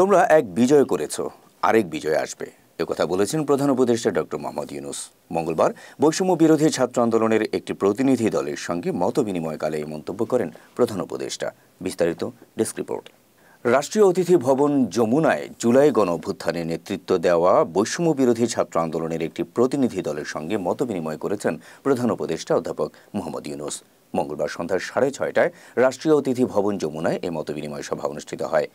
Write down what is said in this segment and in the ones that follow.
তোমরা এক বিজয় করেছ আরেক বিজয় আসবে কথা বলেছেন প্রধান উপদেষ্টা ডক্টর মোহাম্মদ ইউনুস মঙ্গলবার বৈষম্য বিরোধী ছাত্র আন্দোলনের একটি প্রতিনিধি দলের সঙ্গে মত বিনিময়কালে এই মন্তব্য করেন প্রধান উপদেষ্টা বিস্তারিত ডেস্ক রিপোর্ট রাষ্ট্রীয় অতিথি ভবন যমুনায় জুলাই গণ অভ্যুত্থানে নেতৃত্ব দেওয়া বৈষম্য বিরোধী ছাত্র আন্দোলনের একটি প্রতিনিধি দলের সঙ্গে মত বিনিময় করেছেন প্রধান উপদেষ্টা অধ্যাপক মোহাম্মদ ইউনুস মঙ্গলবার সন্ধ্যা সাড়ে ছয়টায় রাষ্ট্রীয় অতিথি ভবন যমুনায় এ মত বিনিময় সভা অনুষ্ঠিত হয়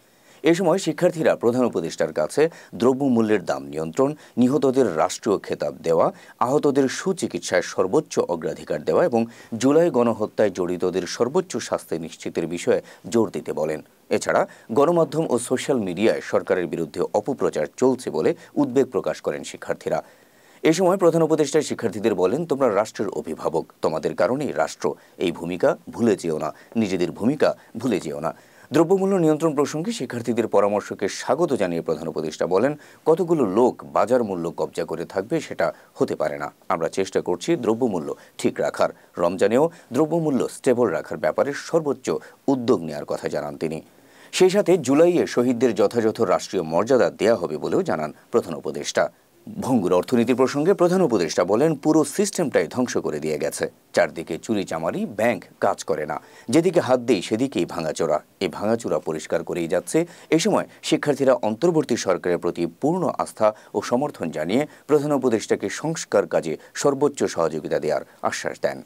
এ সময় শিক্ষার্থীরা প্রধান উপদেষ্টার কাছে দ্রব্যমূল্যের দাম নিয়ন্ত্রণ নিহতদের রাষ্ট্রীয় খেতাব দেওয়া আহতদের সুচিকিৎসায় সর্বোচ্চ অগ্রাধিকার দেওয়া এবং জুলাই গণহত্যায় জড়িতদের সর্বোচ্চ স্বাস্থ্য নিশ্চিতের বিষয়ে জোর দিতে বলেন এছাড়া গণমাধ্যম ও সোশ্যাল মিডিয়ায় সরকারের বিরুদ্ধে অপপ্রচার চলছে বলে উদ্বেগ প্রকাশ করেন শিক্ষার্থীরা এ সময় প্রধান উপদেষ্টা শিক্ষার্থীদের বলেন তোমরা রাষ্ট্রের অভিভাবক তোমাদের কারণেই রাষ্ট্র এই ভূমিকা ভুলে যেও না নিজেদের ভূমিকা ভুলে যেও না দ্রব্যমূল্য নিয়ন্ত্রণ প্রসঙ্গে শিক্ষার্থীদের পরামর্শকে স্বাগত জানিয়ে প্রধান উপদেষ্টা বলেন কতগুলো লোক বাজার মূল্য কবজা করে থাকবে সেটা হতে পারে না আমরা চেষ্টা করছি দ্রব্যমূল্য ঠিক রাখার রমজানেও দ্রব্যমূল্য স্টেবল রাখার ব্যাপারে সর্বোচ্চ উদ্যোগ নেওয়ার কথা জানান তিনি সেই সাথে জুলাইয়ে শহীদদের যথাযথ রাষ্ট্রীয় মর্যাদা দেয়া হবে বলেও জানান প্রধান উপদেষ্টা ভঙ্গুর অর্থনীতি প্রসঙ্গে প্রধান উপদেষ্টা বলেন পুরো সিস্টেমটাই ধ্বংস করে দিয়ে গেছে চারদিকে চুরি চামারি ব্যাংক কাজ করে না যেদিকে হাত দেয় সেদিকেই ভাঙাচোরা এই ভাঙাচোরা পরিষ্কার করেই যাচ্ছে এ সময় শিক্ষার্থীরা অন্তর্বর্তী সরকারের প্রতি পূর্ণ আস্থা ও সমর্থন জানিয়ে প্রধান উপদেষ্টাকে সংস্কার কাজে সর্বোচ্চ সহযোগিতা দেওয়ার আশ্বাস দেন